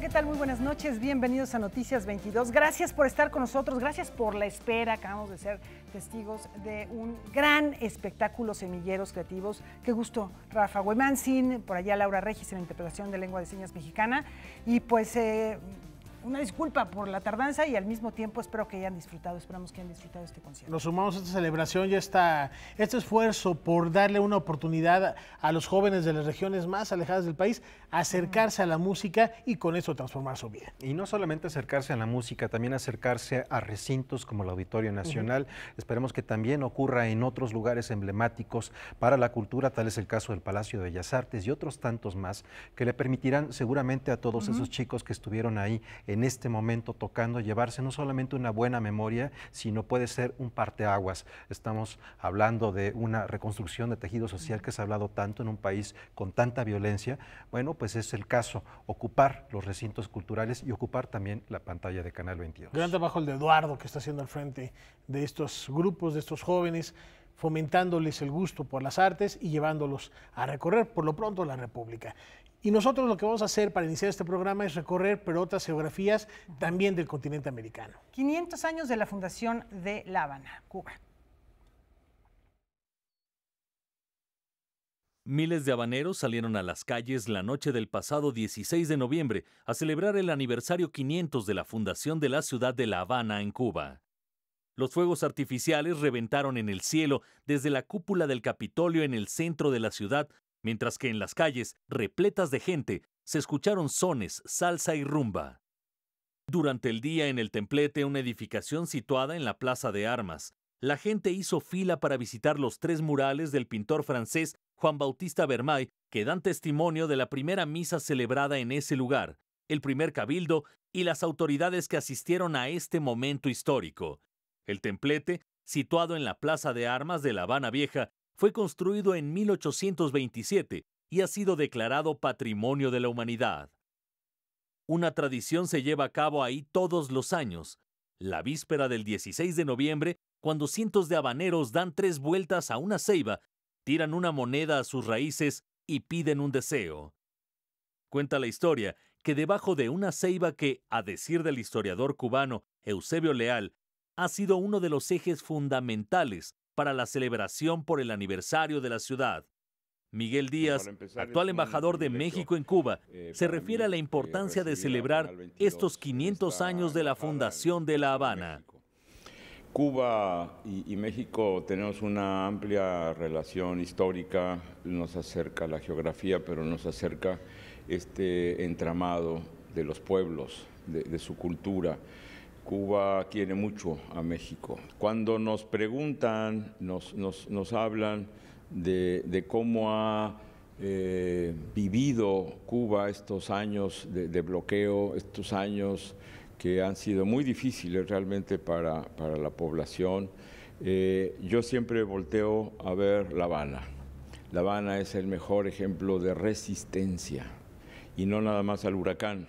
¿qué tal? Muy buenas noches. Bienvenidos a Noticias 22. Gracias por estar con nosotros. Gracias por la espera. Acabamos de ser testigos de un gran espectáculo Semilleros Creativos. Qué gusto, Rafa Huemansin, por allá Laura Regis en la interpretación de lengua de señas mexicana. Y pues eh, una disculpa por la tardanza y al mismo tiempo espero que hayan disfrutado, esperamos que hayan disfrutado este concierto. Nos sumamos a esta celebración y a este esfuerzo por darle una oportunidad a los jóvenes de las regiones más alejadas del país acercarse a la música y con eso transformar su vida. Y no solamente acercarse a la música, también acercarse a recintos como el Auditorio Nacional. Esperemos que también ocurra en otros lugares emblemáticos para la cultura, tal es el caso del Palacio de Bellas Artes y otros tantos más que le permitirán seguramente a todos esos chicos que estuvieron ahí en este momento tocando, llevarse no solamente una buena memoria, sino puede ser un parteaguas. Estamos hablando de una reconstrucción de tejido social que se ha hablado tanto en un país con tanta violencia. Bueno, pues es el caso, ocupar los recintos culturales y ocupar también la pantalla de Canal 22. Gran trabajo el de Eduardo que está haciendo al frente de estos grupos, de estos jóvenes fomentándoles el gusto por las artes y llevándolos a recorrer por lo pronto la República. Y nosotros lo que vamos a hacer para iniciar este programa es recorrer, pero otras geografías también del continente americano. 500 años de la fundación de La Habana, Cuba. Miles de habaneros salieron a las calles la noche del pasado 16 de noviembre a celebrar el aniversario 500 de la fundación de la ciudad de La Habana en Cuba. Los fuegos artificiales reventaron en el cielo desde la cúpula del Capitolio en el centro de la ciudad, mientras que en las calles, repletas de gente, se escucharon sones, salsa y rumba. Durante el día en el templete, una edificación situada en la Plaza de Armas, la gente hizo fila para visitar los tres murales del pintor francés Juan Bautista Vermay, que dan testimonio de la primera misa celebrada en ese lugar, el primer cabildo y las autoridades que asistieron a este momento histórico. El templete, situado en la Plaza de Armas de La Habana Vieja, fue construido en 1827 y ha sido declarado Patrimonio de la Humanidad. Una tradición se lleva a cabo ahí todos los años, la víspera del 16 de noviembre, cuando cientos de habaneros dan tres vueltas a una ceiba, tiran una moneda a sus raíces y piden un deseo. Cuenta la historia que debajo de una ceiba que, a decir del historiador cubano Eusebio Leal, ha sido uno de los ejes fundamentales para la celebración por el aniversario de la ciudad. Miguel Díaz, actual embajador de México en Cuba, eh, se refiere a la importancia de celebrar estos 500 años de la fundación de La Habana. Cuba y, México tenemos una amplia relación histórica, nos acerca la geografía, pero nos acerca este entramado de los pueblos, de su cultura. Cuba quiere mucho a México. Cuando nos preguntan, nos, hablan de, cómo ha eh, vivido Cuba estos años de, bloqueo, estos años que han sido muy difíciles realmente para, la población, eh, yo siempre volteo a ver La Habana. La Habana es el mejor ejemplo de resistencia, y no nada más al huracán,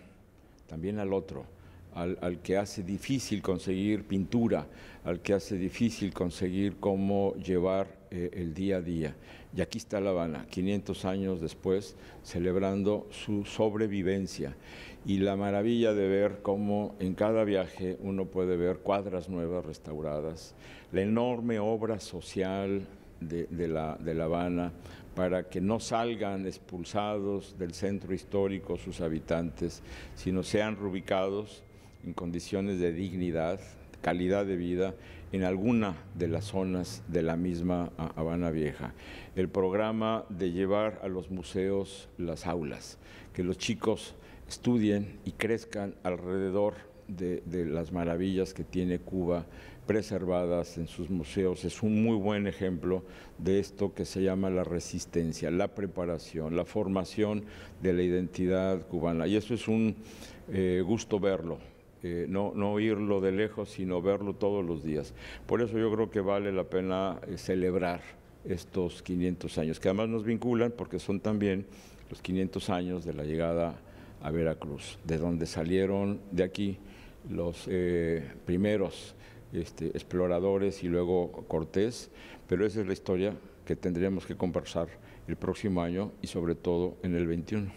también al otro al, que hace difícil conseguir pintura, al que hace difícil conseguir cómo llevar eh, el día a día. Y aquí está La Habana, 500 años después, celebrando su sobrevivencia. Y la maravilla de ver cómo en cada viaje uno puede ver cuadras nuevas restauradas, la enorme obra social de, la, de, La Habana para que no salgan expulsados del centro histórico sus habitantes, sino sean reubicados en condiciones de dignidad, calidad de vida en alguna de las zonas de la misma ah, Habana Vieja. El programa de llevar a los museos las aulas, que los chicos estudien y crezcan alrededor de, las maravillas que tiene Cuba preservadas en sus museos. Es un muy buen ejemplo de esto que se llama la resistencia, la preparación, la formación de la identidad cubana. Y eso es un eh, gusto verlo eh, no, no oírlo de lejos, sino verlo todos los días. Por eso yo creo que vale la pena eh, celebrar estos 500 años, que además nos vinculan porque son también los 500 años de la llegada a Veracruz, de donde salieron de aquí los eh, primeros este, exploradores y luego Cortés, pero esa es la historia que tendríamos que conversar el próximo año y sobre todo en el 21.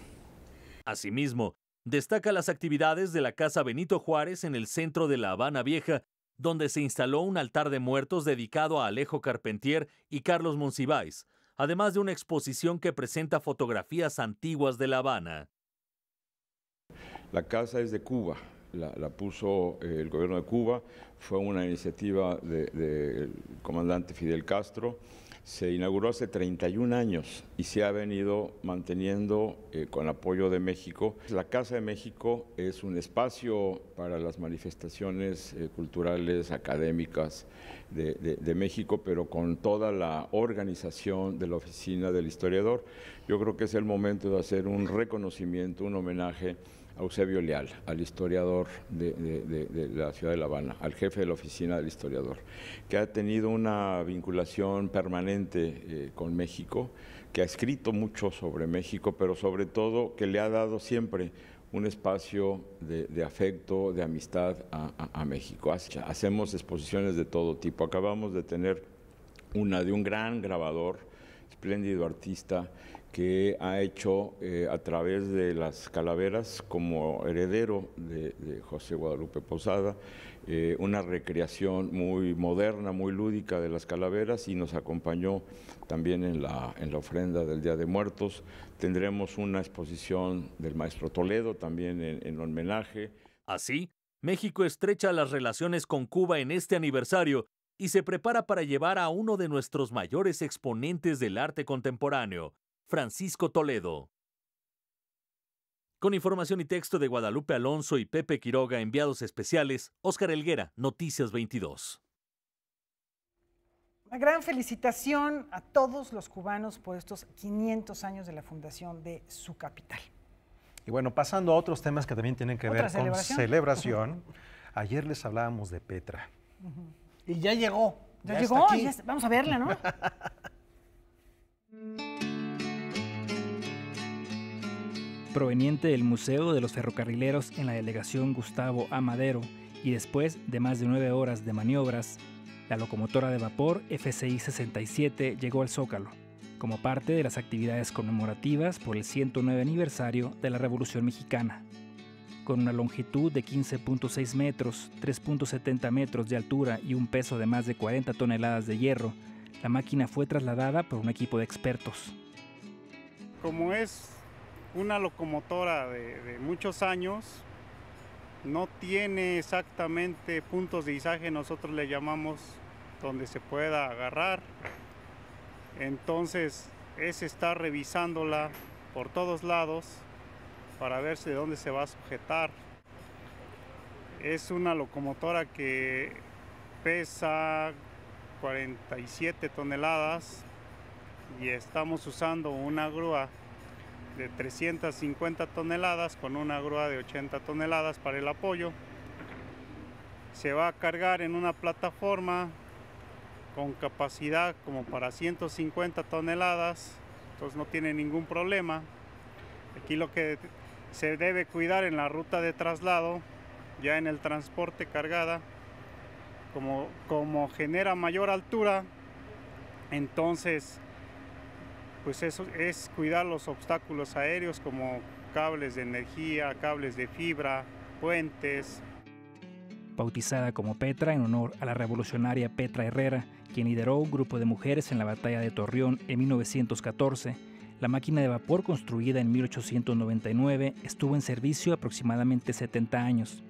Asimismo, destaca las actividades de la Casa Benito Juárez en el centro de La Habana Vieja, donde se instaló un altar de muertos dedicado a Alejo Carpentier y Carlos Monsiváis, además de una exposición que presenta fotografías antiguas de La Habana. La casa es de Cuba, la, puso eh, el gobierno de Cuba, fue una iniciativa del comandante Fidel Castro, se inauguró hace 31 años y se ha venido manteniendo eh, con apoyo de México. La Casa de México es un espacio para las manifestaciones eh, culturales, académicas, de, México, pero con toda la organización de la oficina del historiador. Yo creo que es el momento de hacer un reconocimiento, un homenaje a Eusebio Leal, al historiador de, la ciudad de La Habana, al jefe de la oficina del historiador, que ha tenido una vinculación permanente eh, con México, que ha escrito mucho sobre México, pero sobre todo que le ha dado siempre un espacio de, afecto, de amistad a, México. Hacemos exposiciones de todo tipo. Acabamos de tener una de un gran grabador, espléndido artista, que ha hecho eh, a través de las calaveras como heredero de, José Guadalupe Posada, eh, una recreación muy moderna, muy lúdica de las calaveras y nos acompañó también la, en la ofrenda del Día de Muertos. Tendremos una exposición del maestro Toledo también en, homenaje. Así, México estrecha las relaciones con Cuba en este aniversario y se prepara para llevar a uno de nuestros mayores exponentes del arte contemporáneo, Francisco Toledo. Con información y texto de Guadalupe Alonso y Pepe Quiroga, enviados especiales, Óscar Elguera, Noticias 22. Una gran felicitación a todos los cubanos por estos 500 años de la fundación de su capital. Y bueno, pasando a otros temas que también tienen que ver con celebración, ayer les hablábamos de Petra. Y ya llegó. Ya, llegó, vamos a verla, ¿no? Proveniente del Museo de los Ferrocarrileros en la delegación Gustavo Amadero y después de más de nueve horas de maniobras, la locomotora de vapor FCI-67 llegó al Zócalo, como parte de las actividades conmemorativas por el 109 aniversario de la Revolución Mexicana. Con una longitud de 15.6 metros, 3.70 metros de altura y un peso de más de 40 toneladas de hierro, la máquina fue trasladada por un equipo de expertos. Como es una locomotora de, de muchos años, no tiene exactamente puntos de izaje, nosotros le llamamos donde se pueda agarrar. Entonces es estar revisándola por todos lados para verse de dónde se va a sujetar. Es una locomotora que pesa 47 toneladas y estamos usando una grúa de 350 toneladas con una grúa de 80 toneladas para el apoyo. Se va a cargar en una plataforma con capacidad como para 150 toneladas, entonces no tiene ningún problema. Aquí lo que se debe cuidar en la ruta de traslado, ya en el transporte cargada, como, como genera mayor altura, entonces pues eso es cuidar los obstáculos aéreos como cables de energía, cables de fibra, puentes. Bautizada como Petra en honor a la revolucionaria Petra Herrera, quien lideró un grupo de mujeres en la batalla de Torreón en 1914, la máquina de vapor construida en 1899 estuvo en servicio aproximadamente 70 años.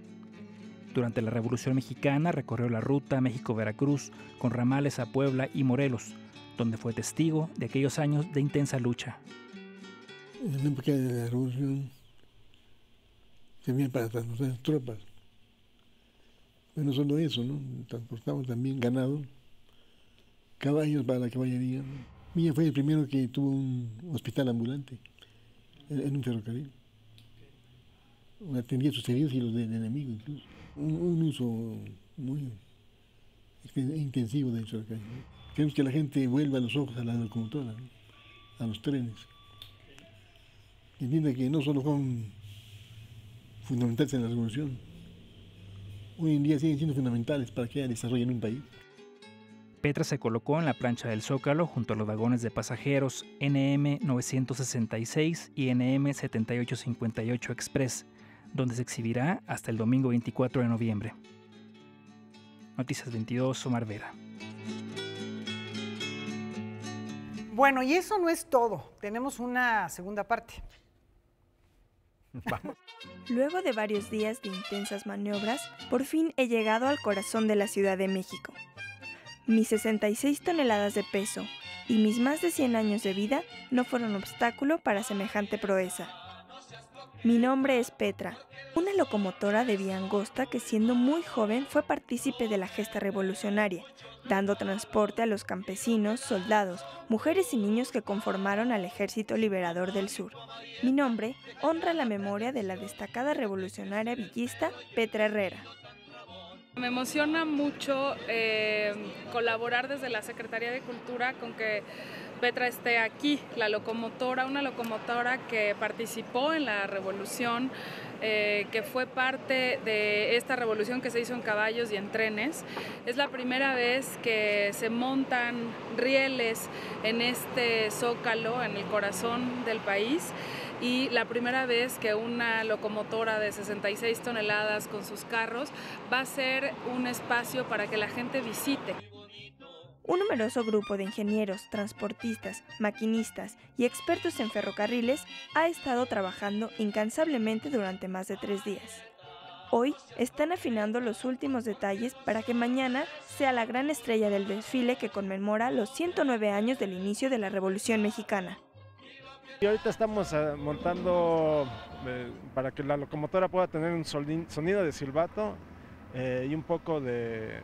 Durante la Revolución Mexicana recorrió la ruta México-Veracruz con ramales a Puebla y Morelos, donde fue testigo de aquellos años de intensa lucha. En época de la Revolución también para transportar tropas. Pero no solo eso, transportamos también ganado caballos para la caballería. Mía fue el primero que tuvo un hospital ambulante en, un ferrocarril. Atendía sus heridos y los del enemigo incluso. Un, uso muy intensivo del ferrocarril. Queremos que la gente vuelva los ojos a la locomotora, a los trenes. Entienda que no solo son fundamentales en la revolución, hoy en día siguen siendo fundamentales para que haya desarrollo en un país. Petra se colocó en la plancha del Zócalo junto a los vagones de pasajeros NM 966 y NM 7858 Express, donde se exhibirá hasta el domingo 24 de noviembre. Noticias 22, Omar Vera. Bueno, y eso no es todo. Tenemos una segunda parte. Luego de varios días de intensas maniobras, por fin he llegado al corazón de la Ciudad de México, mis 66 toneladas de peso y mis más de 100 años de vida no fueron obstáculo para semejante proeza. Mi nombre es Petra, una locomotora de vía angosta que siendo muy joven fue partícipe de la gesta revolucionaria, dando transporte a los campesinos, soldados, mujeres y niños que conformaron al Ejército Liberador del Sur. Mi nombre honra la memoria de la destacada revolucionaria villista Petra Herrera. Me emociona mucho eh, colaborar desde la Secretaría de Cultura con que Petra esté aquí, la locomotora, una locomotora que participó en la revolución, eh, que fue parte de esta revolución que se hizo en caballos y en trenes. Es la primera vez que se montan rieles en este zócalo, en el corazón del país y la primera vez que una locomotora de 66 toneladas con sus carros va a ser un espacio para que la gente visite. Un numeroso grupo de ingenieros, transportistas, maquinistas y expertos en ferrocarriles ha estado trabajando incansablemente durante más de tres días. Hoy están afinando los últimos detalles para que mañana sea la gran estrella del desfile que conmemora los 109 años del inicio de la Revolución Mexicana. Y ahorita estamos eh, montando eh, para que la locomotora pueda tener un sonido de silbato eh, y un poco de,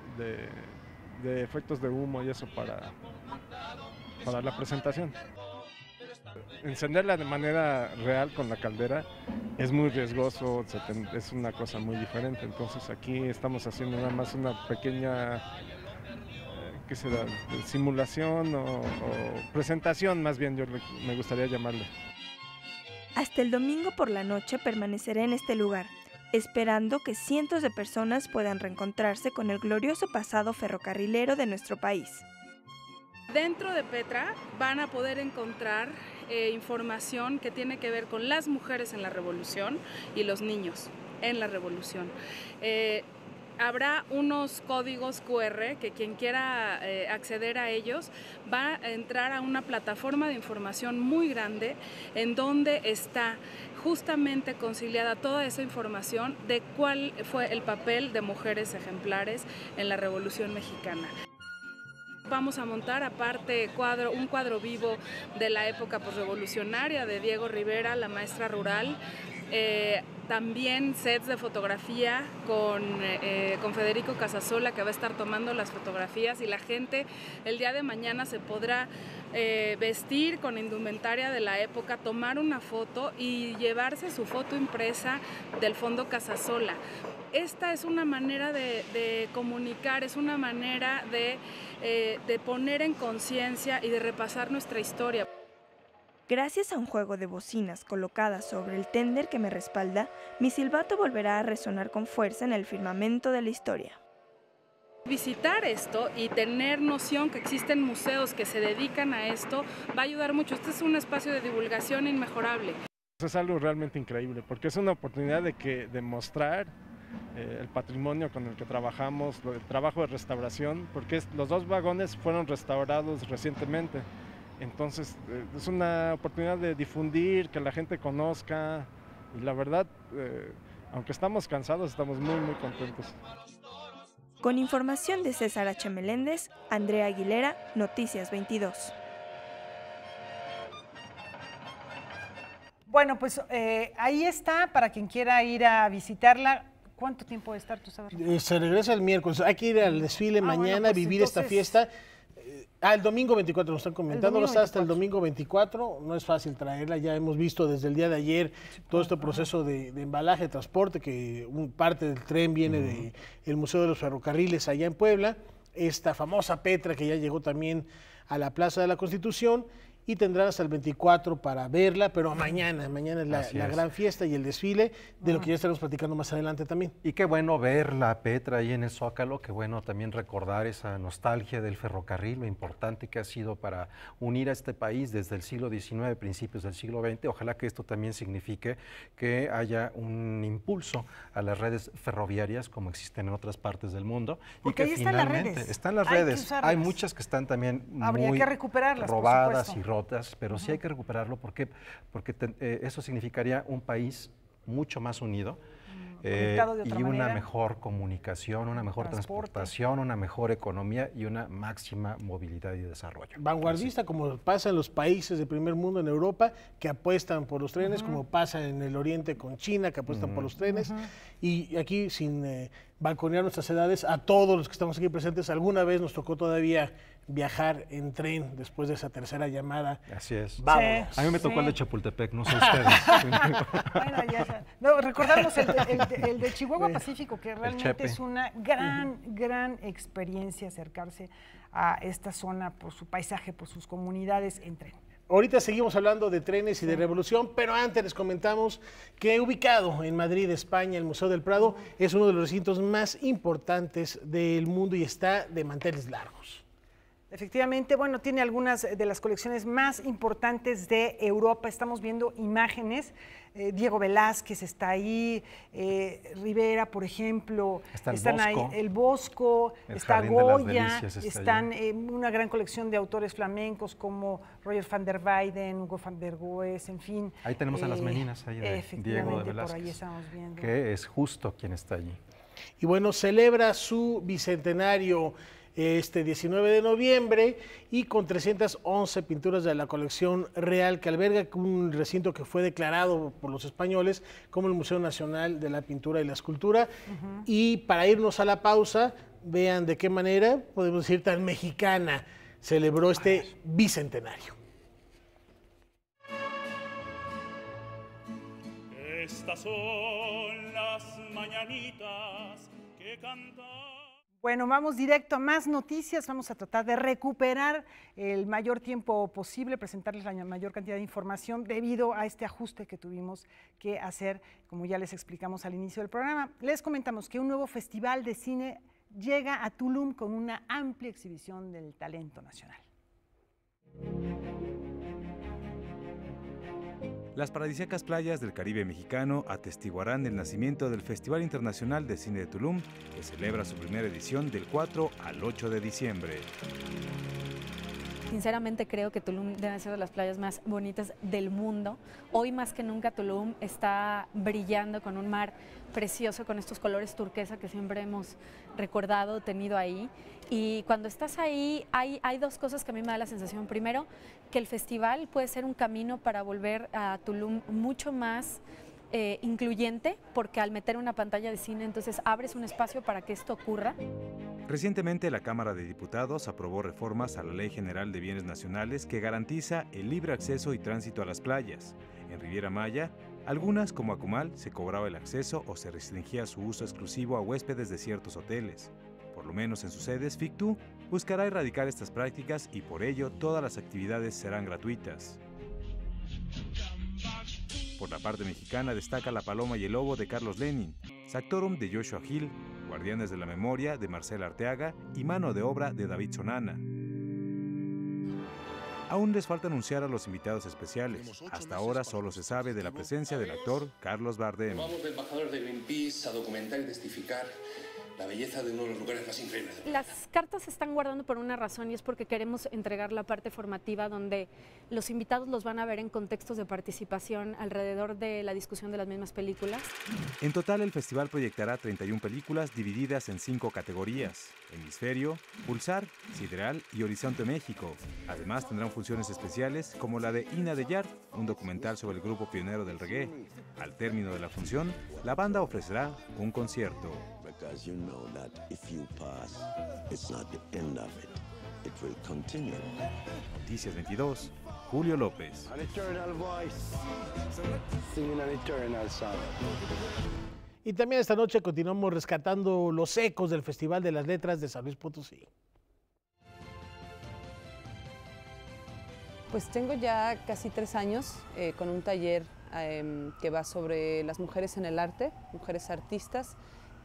efectos de humo y eso para, para la presentación. Encenderla de manera real con la caldera es muy riesgoso, es una cosa muy diferente. Entonces aquí estamos haciendo nada más una pequeña que será? Simulación o, presentación, más bien yo me gustaría llamarle. Hasta el domingo por la noche permaneceré en este lugar, esperando que cientos de personas puedan reencontrarse con el glorioso pasado ferrocarrilero de nuestro país. Dentro de Petra van a poder encontrar eh, información que tiene que ver con las mujeres en la revolución y los niños en la revolución. Eh, habrá unos códigos QR que quien quiera eh, acceder a ellos va a entrar a una plataforma de información muy grande en donde está justamente conciliada toda esa información de cuál fue el papel de mujeres ejemplares en la Revolución Mexicana. Vamos a montar aparte un cuadro vivo de la época revolucionaria de Diego Rivera, la maestra rural. Eh, también sets de fotografía con, eh, con, Federico Casasola que va a estar tomando las fotografías y la gente el día de mañana se podrá eh, vestir con indumentaria de la época, tomar una foto y llevarse su foto impresa del fondo Casasola esta es una manera de, comunicar, es una manera eh, de, poner en conciencia y de repasar nuestra historia. Gracias a un juego de bocinas colocadas sobre el tender que me respalda, mi silbato volverá a resonar con fuerza en el firmamento de la historia visitar esto y tener noción que existen museos que se dedican a esto va a ayudar mucho. Este es un espacio de divulgación inmejorable. Es algo realmente increíble porque es una oportunidad de que demostrar eh, el patrimonio con el que trabajamos, el trabajo de restauración, porque los dos vagones fueron restaurados recientemente. Entonces eh, es una oportunidad de difundir, que la gente conozca y la verdad, eh, aunque estamos cansados, estamos muy, muy contentos. Con información de César H. Meléndez, Andrea Aguilera, Noticias 22. Bueno, pues ahí está para quien quiera ir a visitarla. ¿Cuánto tiempo de estar tú sabes? Eh, se regresa el miércoles. Hay que ir al desfile ah, mañana, pues vivir esta fiesta. Eh, ah, el domingo 24 nos están comentando, está hasta el domingo 24, no es fácil traerla, ya hemos visto desde el día de ayer todo pues, este proceso de, de embalaje, transporte, que un, parte del tren viene del Museo de los Ferrocarriles allá en Puebla, esta famosa Petra que ya llegó también a la Plaza de la Constitución y tendrás hasta el 24 para verla, pero mañana, mañana es la, gran fiesta y el desfile, de lo que ya estaremos platicando más adelante también. Y qué bueno verla, Petra, ahí en el Zócalo, qué bueno también recordar esa nostalgia del ferrocarril, lo importante que ha sido para unir a este país desde el siglo XIX, principios del siglo XX. Ojalá que esto también signifique que haya un impulso a las redes ferroviarias como existen en otras partes del mundo. y que finalmente están las redes. Hay, muchas que están también robadas y robadas pero sí hay que recuperarlo porque, porque eh, eso significaría un país mucho más unido mm, eh, y una mejor comunicación, una mejor transportación, una mejor economía y una máxima movilidad y desarrollo. Vanguardista, como pasa en los países de primer mundo en Europa, que apuestan por los trenes, como pasa en el Oriente con China, que apuestan por los trenes, y aquí sin eh, balconear nuestras edades, a todos los que estamos aquí presentes, alguna vez nos tocó todavía viajar en tren después de esa tercera llamada. Así es. a mí me tocó el de Chapultepec, no sé ustedes. bueno, ya, No, recordamos el, de Chihuahua Pacífico, que realmente es una gran, gran experiencia acercarse a esta zona por su paisaje, por sus comunidades en tren. Ahorita seguimos hablando de trenes y de revolución, pero antes les comentamos que ubicado en Madrid, España, el Museo del Prado es uno de los recintos más importantes del mundo y está de manteles largos. Efectivamente, bueno, tiene algunas eh, de las colecciones más importantes de Europa. Estamos viendo imágenes. Eh, Diego Velázquez está ahí, eh, Rivera, por ejemplo, están ahí el Bosco, está Goya, están una gran colección de autores flamencos como Roger van der Weyden, Hugo van der Goes, en fin. Ahí tenemos a las meninas ahí Diego Velázquez, que es justo quien está allí. Y bueno, celebra su bicentenario este 19 de noviembre y con 311 pinturas de la colección real que alberga un recinto que fue declarado por los españoles como el Museo Nacional de la Pintura y la Escultura. Y para irnos a la pausa, vean de qué manera, podemos decir, tan mexicana celebró este bicentenario. Estas son las mañanitas que cantan. Bueno, vamos directo a más noticias. Vamos a tratar de recuperar el mayor tiempo posible, presentarles la mayor cantidad de información debido a este ajuste que tuvimos que hacer, como ya les explicamos al inicio del programa. Les comentamos que un nuevo festival de cine llega a Tulum con una amplia exhibición del talento nacional. Las paradisíacas playas del Caribe mexicano atestiguarán el nacimiento del Festival Internacional de Cine de Tulum, que celebra su primera edición del 4 al 8 de diciembre. Sinceramente creo que Tulum debe ser de las playas más bonitas del mundo. Hoy más que nunca Tulum está brillando con un mar precioso, con estos colores turquesa que siempre hemos recordado, tenido ahí. Y cuando estás ahí hay, dos cosas que a mí me da la sensación. Primero, que el festival puede ser un camino para volver a Tulum mucho más... Eh, incluyente porque al meter una pantalla de cine entonces abres un espacio para que esto ocurra. Recientemente la Cámara de Diputados aprobó reformas a la Ley General de Bienes Nacionales que garantiza el libre acceso y tránsito a las playas. En Riviera Maya, algunas como Acumal se cobraba el acceso o se restringía su uso exclusivo a huéspedes de ciertos hoteles. Por lo menos en sus sedes, FICTU buscará erradicar estas prácticas y por ello todas las actividades serán gratuitas. Por la parte mexicana destaca La Paloma y el Lobo de Carlos Lenin, Sactorum de Joshua Hill, Guardianes de la Memoria de Marcela Arteaga y Mano de Obra de David Sonana. Aún les falta anunciar a los invitados especiales. Hasta ahora solo se sabe de la presencia del actor Carlos Bardem. a la belleza de uno de los lugares más increíbles. Las cartas se están guardando por una razón y es porque queremos entregar la parte formativa donde los invitados los van a ver en contextos de participación alrededor de la discusión de las mismas películas. En total, el festival proyectará 31 películas divididas en cinco categorías, Hemisferio, Pulsar, Sideral y Horizonte México. Además, tendrán funciones especiales como la de Ina de Yard, un documental sobre el grupo pionero del reggae. Al término de la función, la banda ofrecerá un concierto because you know that if Noticias 22, Julio López. Y también esta noche continuamos rescatando los ecos del Festival de las Letras de San Luis Potosí. Pues tengo ya casi tres años eh, con un taller em, que va sobre las mujeres en el arte, mujeres artistas,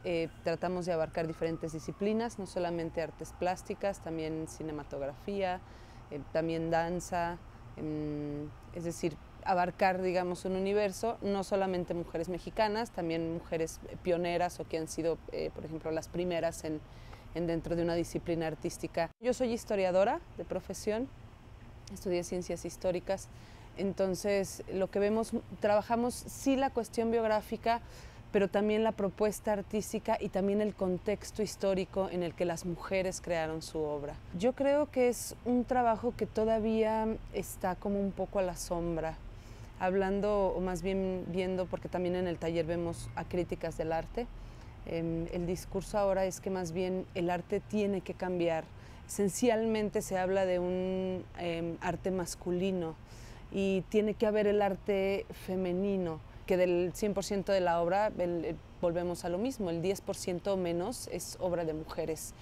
eh, tratamos de abarcar diferentes disciplinas, no solamente artes plásticas, también cinematografía, eh, también danza, em, es decir, abarcar, digamos, un universo, no solamente mujeres mexicanas, también mujeres eh, pioneras o que han sido, por ejemplo, las primeras en, en dentro de una disciplina artística. Yo soy historiadora de profesión, estudié ciencias históricas, entonces lo que vemos, trabajamos sí la cuestión biográfica, pero también la propuesta artística y también el contexto histórico en el que las mujeres crearon su obra. Yo creo que es un trabajo que todavía está como un poco a la sombra, hablando o más bien viendo, porque también en el taller vemos a críticas del arte, em, el discurso ahora es que más bien el arte tiene que cambiar. Esencialmente se habla de un em, arte masculino y tiene que haber el arte femenino que del 100% de la obra eh, volvemos a lo mismo, el 10% menos es obra de mujeres.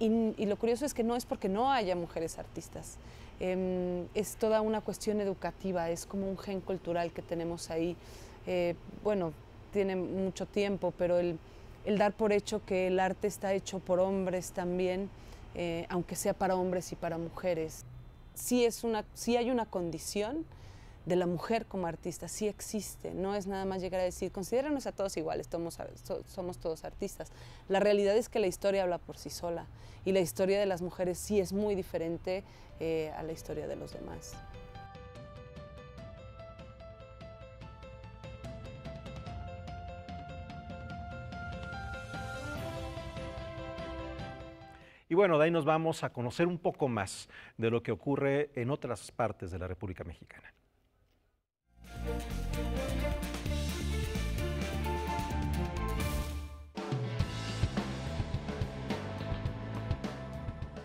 Y, lo curioso es que no es porque no haya mujeres artistas, em, es toda una cuestión educativa, es como un gen cultural que tenemos ahí. Eh, bueno, tiene mucho tiempo, pero el, dar por hecho que el arte está hecho por hombres también, eh, aunque sea para hombres y para mujeres, sí, es una, sí hay una condición de la mujer como artista sí existe, no es nada más llegar a decir, considéranos a todos iguales, somos, todos artistas. La realidad es que la historia habla por sí sola y la historia de las mujeres sí es muy diferente eh, a la historia de los demás. Y bueno, de ahí nos vamos a conocer un poco más de lo que ocurre en otras partes de la República Mexicana.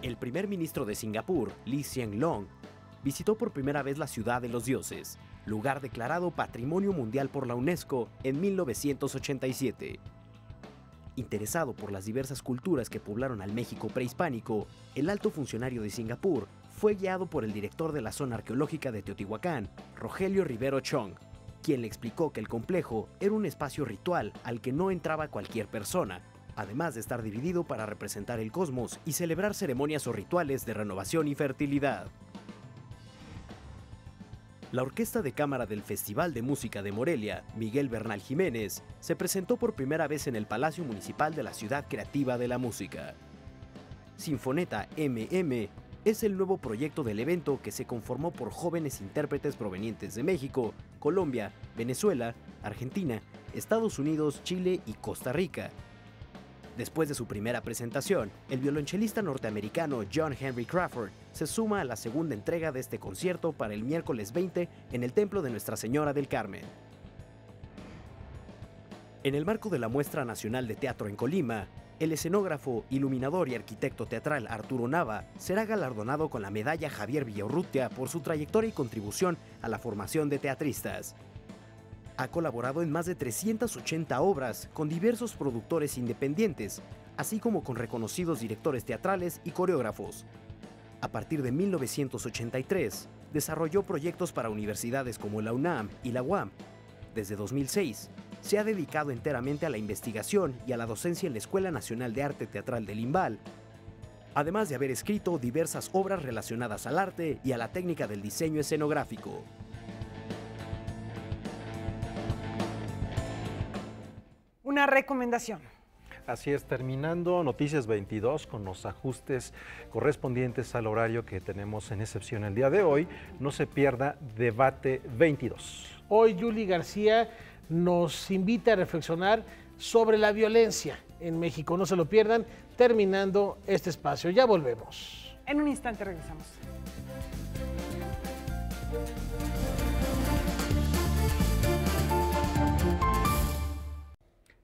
El primer ministro de Singapur, Lee Hsien Long, visitó por primera vez la ciudad de los dioses, lugar declarado Patrimonio Mundial por la UNESCO en 1987. Interesado por las diversas culturas que poblaron al México prehispánico, el alto funcionario de Singapur fue guiado por el director de la zona arqueológica de Teotihuacán, Rogelio Rivero Chong, quien le explicó que el complejo era un espacio ritual al que no entraba cualquier persona, además de estar dividido para representar el cosmos y celebrar ceremonias o rituales de renovación y fertilidad. La orquesta de cámara del Festival de Música de Morelia, Miguel Bernal Jiménez, se presentó por primera vez en el Palacio Municipal de la Ciudad Creativa de la Música. Sinfoneta MM es el nuevo proyecto del evento que se conformó por jóvenes intérpretes provenientes de México, Colombia, Venezuela, Argentina, Estados Unidos, Chile y Costa Rica. Después de su primera presentación, el violonchelista norteamericano John Henry Crawford se suma a la segunda entrega de este concierto para el miércoles 20 en el Templo de Nuestra Señora del Carmen. En el marco de la Muestra Nacional de Teatro en Colima, el escenógrafo, iluminador y arquitecto teatral Arturo Nava será galardonado con la medalla Javier Villaurrutia por su trayectoria y contribución a la formación de teatristas. Ha colaborado en más de 380 obras con diversos productores independientes, así como con reconocidos directores teatrales y coreógrafos. A partir de 1983, desarrolló proyectos para universidades como la UNAM y la UAM. Desde 2006, se ha dedicado enteramente a la investigación y a la docencia en la Escuela Nacional de Arte Teatral de Limbal, además de haber escrito diversas obras relacionadas al arte y a la técnica del diseño escenográfico. Una recomendación. Así es, terminando Noticias 22 con los ajustes correspondientes al horario que tenemos en excepción el día de hoy, no se pierda Debate 22. Hoy Yuli García nos invita a reflexionar sobre la violencia en México. No se lo pierdan terminando este espacio. Ya volvemos. En un instante regresamos.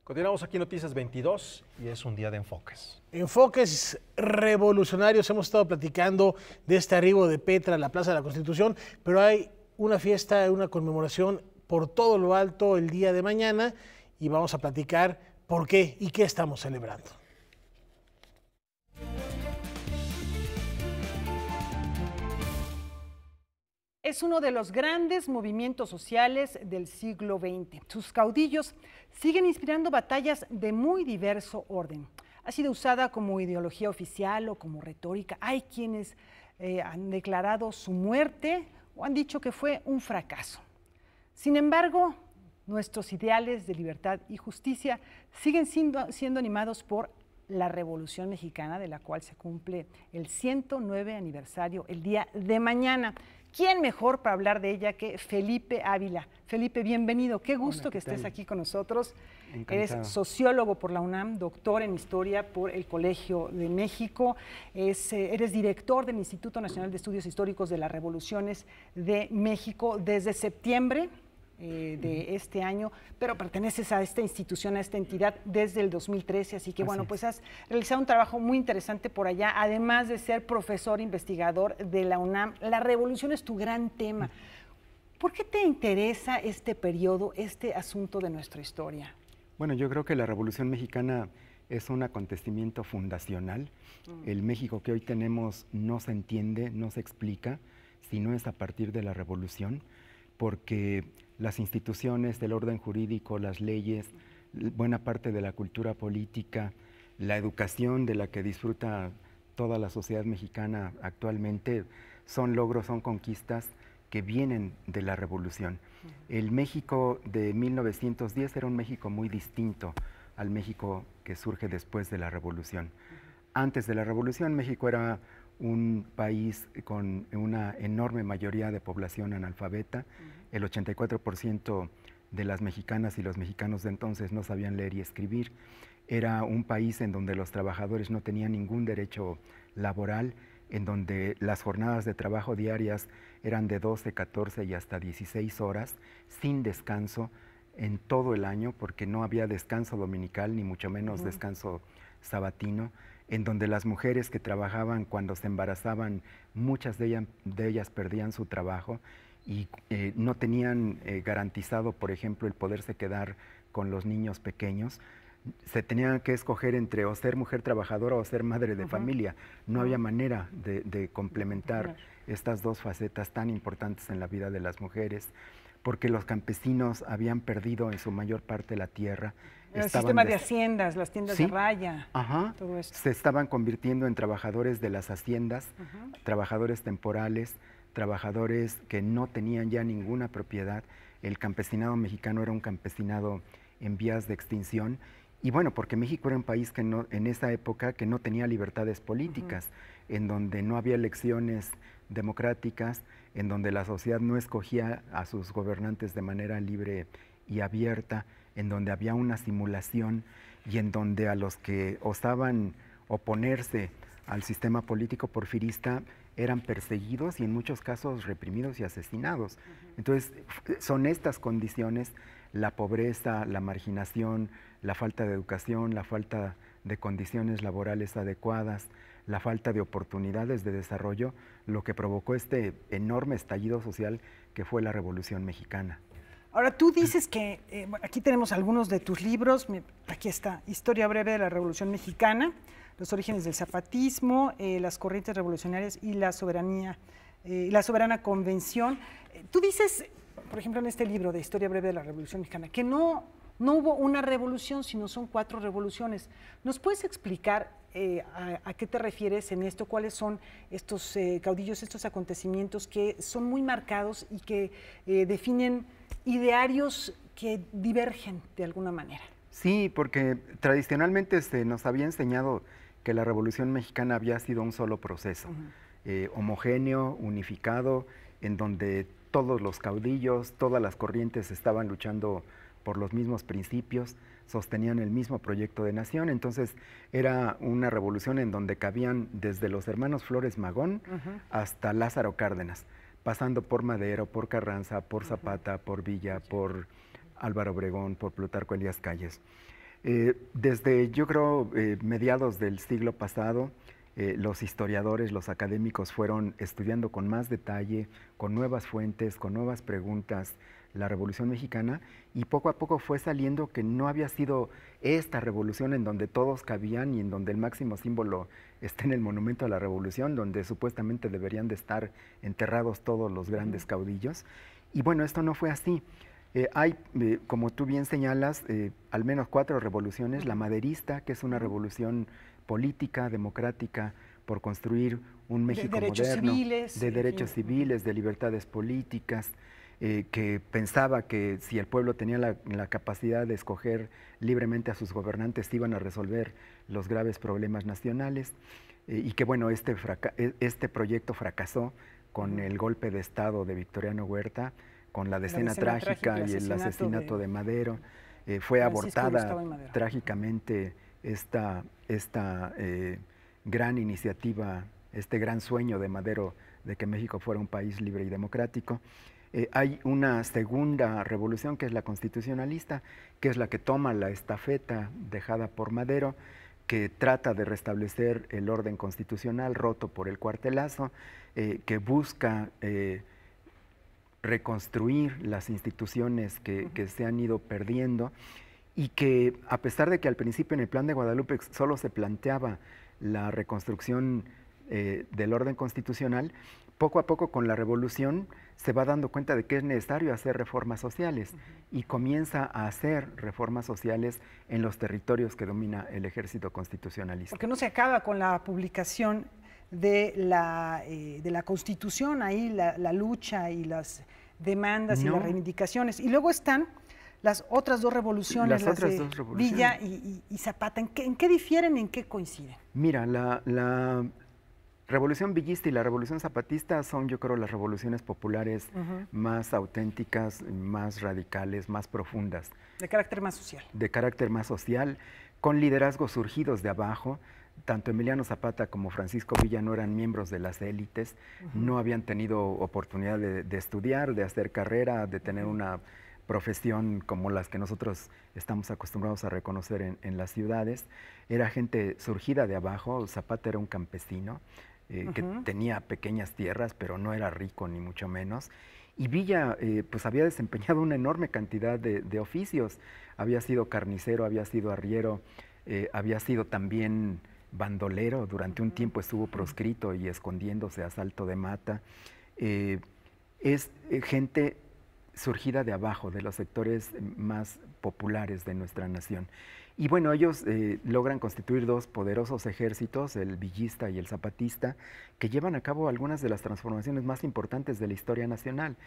Continuamos aquí Noticias 22 y es un día de enfoques. Enfoques revolucionarios. Hemos estado platicando de este arribo de Petra a la Plaza de la Constitución, pero hay una fiesta, una conmemoración por todo lo alto el día de mañana y vamos a platicar por qué y qué estamos celebrando. es uno de los grandes movimientos sociales del siglo XX. Sus caudillos siguen inspirando batallas de muy diverso orden. Ha sido usada como ideología oficial o como retórica. Hay quienes eh, han declarado su muerte o han dicho que fue un fracaso. Sin embargo, nuestros ideales de libertad y justicia siguen siendo, animados por la Revolución Mexicana, de la cual se cumple el 109 aniversario el día de mañana. ¿Quién mejor para hablar de ella que Felipe Ávila? Felipe, bienvenido. Qué gusto que estés aquí con nosotros. Eres sociólogo por la UNAM, doctor en historia por el Colegio de México. Eh, eres director del Instituto Nacional de Estudios Históricos de las Revoluciones de México desde septiembre eh, de este año, pero perteneces a esta institución, a esta entidad desde el 2013, así que bueno, pues has realizado un trabajo muy interesante por allá, además de ser profesor investigador de la UNAM. La revolución es tu gran tema. ¿Por qué te interesa este periodo, este asunto de nuestra historia? Bueno, yo creo que la Revolución Mexicana es un acontecimiento fundacional. Mm. El México que hoy tenemos no se entiende, no se explica, si no es a partir de la Revolución porque las instituciones del orden jurídico, las leyes, buena parte de la cultura política, la educación de la que disfruta toda la sociedad mexicana actualmente, son logros, son conquistas que vienen de la revolución. El México de 1910 era un México muy distinto al México que surge después de la revolución. Antes de la revolución México era un país con una enorme mayoría de población analfabeta. El 84% de las mexicanas y los mexicanos de entonces no sabían leer y escribir. Era un país en donde los trabajadores no tenían ningún derecho laboral, en donde las jornadas de trabajo diarias eran de 12, 14 y hasta 16 horas, sin descanso en todo el año, porque no había descanso dominical, ni mucho menos descanso sabatino en donde las mujeres que trabajaban cuando se embarazaban, muchas de ellas, perdían su trabajo y eh, no tenían eh, garantizado, por ejemplo, el poderse quedar con los niños pequeños. Se tenían que escoger entre o ser mujer trabajadora o ser madre de familia. No había manera de, complementar estas dos facetas tan importantes en la vida de las mujeres porque los campesinos habían perdido en su mayor parte la tierra el sistema de haciendas, las tiendas de raya, todo esto. Se estaban convirtiendo en trabajadores de las haciendas, trabajadores temporales, trabajadores que no tenían ya ninguna propiedad. El campesinado mexicano era un campesinado en vías de extinción. Y bueno, porque México era un país que en esa época que no tenía libertades políticas, en donde no había elecciones democráticas, en donde la sociedad no escogía a sus gobernantes de manera libre y abierta en donde había una simulación y en donde a los que osaban oponerse al sistema político porfirista eran perseguidos y en muchos casos reprimidos y asesinados. Entonces, son estas condiciones, la pobreza, la marginación, la falta de educación, la falta de condiciones laborales adecuadas, la falta de oportunidades de desarrollo, lo que provocó este enorme estallido social que fue la Revolución Mexicana. Ahora tú dices que eh, aquí tenemos algunos de tus libros, aquí está, Historia breve de la Revolución Mexicana, los orígenes del zapatismo, eh, las corrientes revolucionarias y la soberanía, eh, la soberana convención. Tú dices, por ejemplo, en este libro de Historia breve de la Revolución Mexicana, que no no hubo una revolución, sino son cuatro revoluciones. ¿Nos puedes explicar eh, a, qué te refieres en esto? ¿Cuáles son estos eh, caudillos, estos acontecimientos que son muy marcados y que eh, definen idearios que divergen de alguna manera? Sí, porque tradicionalmente se este, nos había enseñado que la Revolución Mexicana había sido un solo proceso, homogéneo, unificado, en donde todos los caudillos, todas las corrientes estaban luchando por los mismos principios, sostenían el mismo proyecto de nación. Entonces era una revolución en donde cabían desde los hermanos Flores Magón hasta Lázaro Cárdenas, pasando por Madero, por Carranza, por Zapata, por Villa, por Álvaro Obregón, por Plutarco Elías Calles. Eh, desde, yo creo, eh, mediados del siglo pasado, eh, los historiadores, los académicos fueron estudiando con más detalle, con nuevas fuentes, con nuevas preguntas, la Revolución Mexicana y poco a poco fue saliendo que no había sido esta revolución en donde todos cabían y en donde el máximo símbolo está en el Monumento a la Revolución, donde supuestamente deberían de estar enterrados todos los grandes caudillos. Y bueno, esto no fue así. Eh, hay, eh, como tú bien señalas, eh, al menos cuatro revoluciones. La maderista, que es una revolución política, democrática, por construir un México de derechos civiles, de libertades políticas, eh, que pensaba que si el pueblo tenía la, capacidad de escoger libremente a sus gobernantes, iban a resolver los graves problemas nacionales, eh, y que bueno, este, e, este proyecto fracasó con el golpe de Estado de Victoriano Huerta, con la decena, trágica, y el asesinato, de, Madero. Eh, fue abortada trágicamente esta, gran iniciativa, este gran sueño de Madero de que México fuera un país libre y democrático. Eh, hay una segunda revolución que es la constitucionalista, que es la que toma la estafeta dejada por Madero, que trata de restablecer el orden constitucional roto por el cuartelazo, eh, que busca eh, reconstruir las instituciones que, que se han ido perdiendo y que a pesar de que al principio en el plan de Guadalupe solo se planteaba la reconstrucción eh, del orden constitucional, poco a poco con la revolución se va dando cuenta de que es necesario hacer reformas sociales y comienza a hacer reformas sociales en los territorios que domina el ejército constitucionalista. Porque no se acaba con la publicación de la, eh, de la constitución, ahí la, lucha y las demandas y las reivindicaciones. Y luego están las otras dos revoluciones, de Villa y, Zapata. ¿En qué, difieren y en qué coinciden? Mira, la Revolución Villista y la Revolución Zapatista son, yo creo, las revoluciones populares más auténticas, más radicales, más profundas. De carácter más social. De carácter más social, con liderazgos surgidos de abajo. Tanto Emiliano Zapata como Francisco Villa no eran miembros de las élites, no habían tenido oportunidad de, estudiar, de hacer carrera, de tener una profesión como las que nosotros estamos acostumbrados a reconocer en, en las ciudades. Era gente surgida de abajo, Zapata era un campesino, eh, que tenía pequeñas tierras, pero no era rico ni mucho menos. Y Villa eh, pues había desempeñado una enorme cantidad de, oficios. Había sido carnicero, había sido arriero, eh, había sido también bandolero. Durante un tiempo estuvo proscrito y escondiéndose a salto de mata. es gente surgida de abajo, de los sectores más populares de nuestra nación. Y bueno, ellos eh, logran constituir dos poderosos ejércitos, el villista y el zapatista, que llevan a cabo algunas de las transformaciones más importantes de la historia nacional.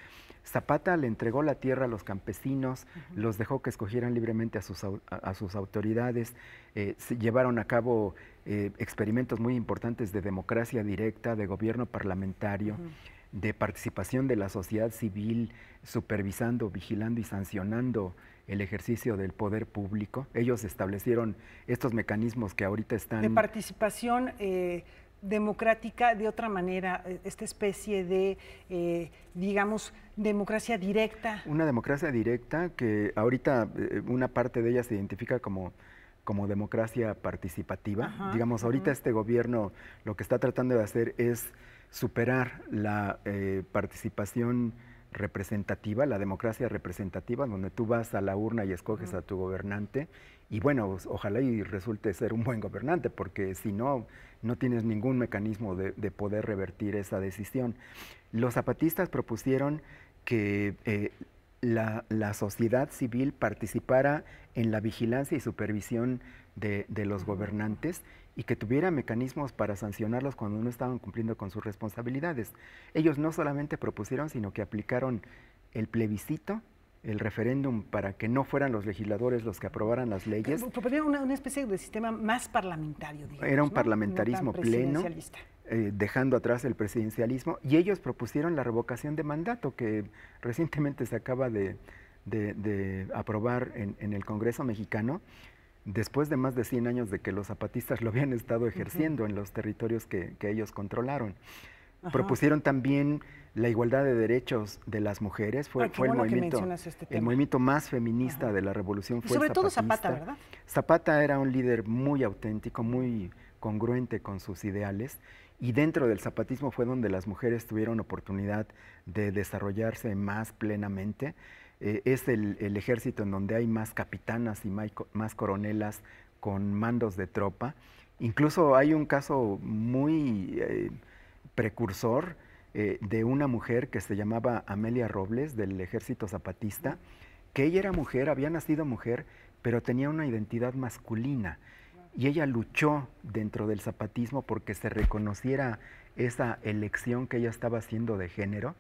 Zapata le entregó la tierra a los campesinos, los dejó que escogieran libremente a sus, a, sus autoridades, eh, se llevaron a cabo eh, experimentos muy importantes de democracia directa, de gobierno parlamentario de participación de la sociedad civil supervisando, vigilando y sancionando el ejercicio del poder público. Ellos establecieron estos mecanismos que ahorita están... De participación eh, democrática, de otra manera, eh, esta especie de, eh, digamos, democracia directa. Una democracia directa que ahorita una parte de ella se identifica como como democracia participativa. Digamos, ahorita este gobierno lo que está tratando de hacer es superar la eh, participación representativa, la democracia representativa, donde tú vas a la urna y escoges a tu gobernante. Y bueno, ojalá y resulte ser un buen gobernante, porque si no, no tienes ningún mecanismo de, poder revertir esa decisión. Los zapatistas propusieron que eh, la, sociedad civil participara en la vigilancia y supervisión de los gobernantes y que tuviera mecanismos para sancionarlos cuando no estaban cumpliendo con sus responsabilidades. Ellos no solamente propusieron, sino que aplicaron el plebiscito, el referéndum, para que no fueran los legisladores los que aprobaran las eh, leyes. Proponían una, especie de sistema más parlamentario, digamos, Era un parlamentarismo pleno. Eh, dejando atrás el presidencialismo, y ellos propusieron la revocación de mandato que recientemente se acaba de, aprobar en, en el Congreso mexicano, después de más de 100 años de que los zapatistas lo habían estado ejerciendo en los territorios que, ellos controlaron. Propusieron también la igualdad de derechos de las mujeres. Fue, ah, el, este movimiento, más feminista de la revolución. sobre todo Zapata, ¿verdad? Zapata era un líder muy auténtico, muy congruente con sus ideales. Y dentro del zapatismo fue donde las mujeres tuvieron oportunidad de desarrollarse más plenamente. Eh, es el, ejército en donde hay más capitanas y más coronelas con mandos de tropa. Incluso hay un caso muy eh, precursor eh, de una mujer que se llamaba Amelia Robles del ejército zapatista, que ella era mujer, había nacido mujer, pero tenía una identidad masculina. Y ella luchó dentro del zapatismo porque se reconociera esa elección que ella estaba haciendo de género.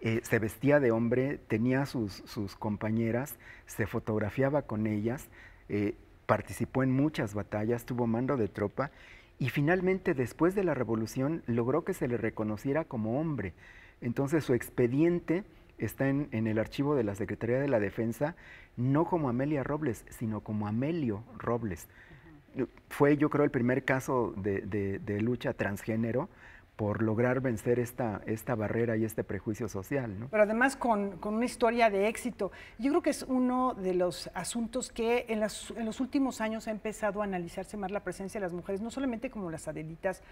Eh, se vestía de hombre, tenía sus, sus compañeras, se fotografiaba con ellas, eh, participó en muchas batallas, tuvo mando de tropa y finalmente después de la revolución logró que se le reconociera como hombre. Entonces su expediente está en, el archivo de la Secretaría de la Defensa, no como Amelia Robles, sino como Amelio Robles. Fue yo creo el primer caso de lucha transgénero por lograr vencer esta, esta barrera y este prejuicio social. Pero además con, una historia de éxito. Yo creo que es uno de los asuntos que en, en, los últimos años ha empezado a analizarse más la presencia de las mujeres, no solamente como las adelitas,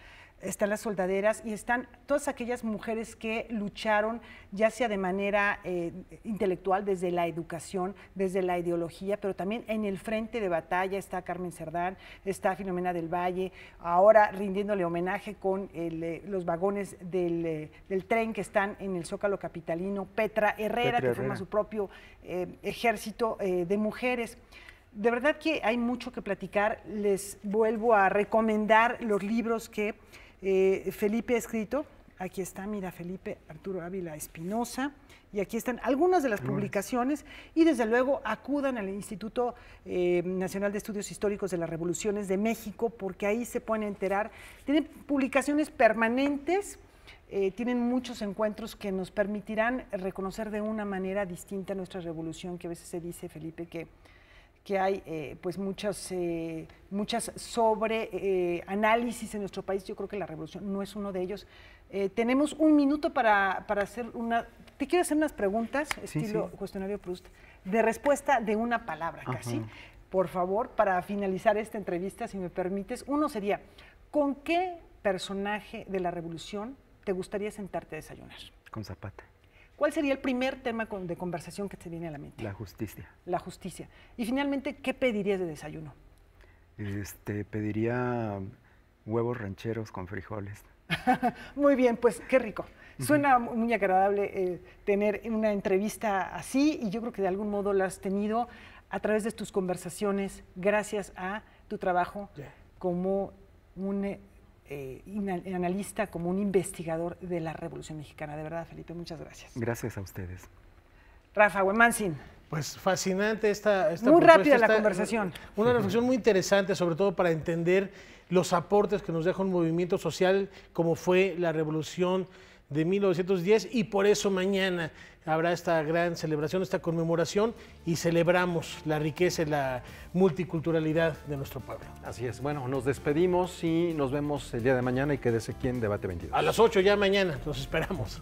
están las soldaderas y están todas aquellas mujeres que lucharon ya sea de manera eh, intelectual, desde la educación, desde la ideología, pero también en el frente de batalla está Carmen Cerdán, está Filomena del Valle, ahora rindiéndole homenaje con el eh, los vagones eh, del, tren que están en el Zócalo Capitalino, Petra Herrera, que forma su propio eh, ejército eh, de mujeres. De verdad que hay mucho que platicar. Les vuelvo a recomendar los libros que Felipe ha escrito Aquí está, mira, Felipe Arturo Ávila Espinosa. Y aquí están algunas de las publicaciones. Y desde luego acudan al Instituto eh, Nacional de Estudios Históricos de las Revoluciones de México, porque ahí se pueden enterar. Tienen publicaciones permanentes. Eh, tienen muchos encuentros que nos permitirán reconocer de una manera distinta nuestra revolución, que a veces se dice, Felipe, que que hay eh, pues muchas, eh, muchas sobre análisis en nuestro país. Yo creo que la revolución no es uno de ellos, eh, tenemos un minuto para, hacer una... Te quiero hacer unas preguntas, estilo cuestionario Proust, de respuesta de una palabra casi. Por favor, para finalizar esta entrevista, si me permites, uno sería, ¿con qué personaje de la revolución te gustaría sentarte a desayunar? Con Zapata. ¿Cuál sería el primer tema de conversación que te viene a la mente? La justicia. La justicia. Y finalmente, ¿qué pedirías de desayuno? Este, pediría huevos rancheros con frijoles. Muy bien, pues qué rico. Suena muy agradable eh, tener una entrevista así y yo creo que de algún modo la has tenido a través de tus conversaciones, gracias a tu trabajo como un eh, analista, como un investigador de la Revolución Mexicana. De verdad, Felipe, muchas gracias. Gracias a ustedes. Rafa Huemansin. Pues fascinante esta, muy rápida la conversación. Una reflexión muy interesante, sobre todo para entender los aportes que nos deja un movimiento social como fue la revolución de 1910 y por eso mañana habrá esta gran celebración, esta conmemoración y celebramos la riqueza y la multiculturalidad de nuestro pueblo. Así es, bueno, nos despedimos y nos vemos el día de mañana y quédese aquí en Debate 22. A las 8 ya mañana, nos esperamos.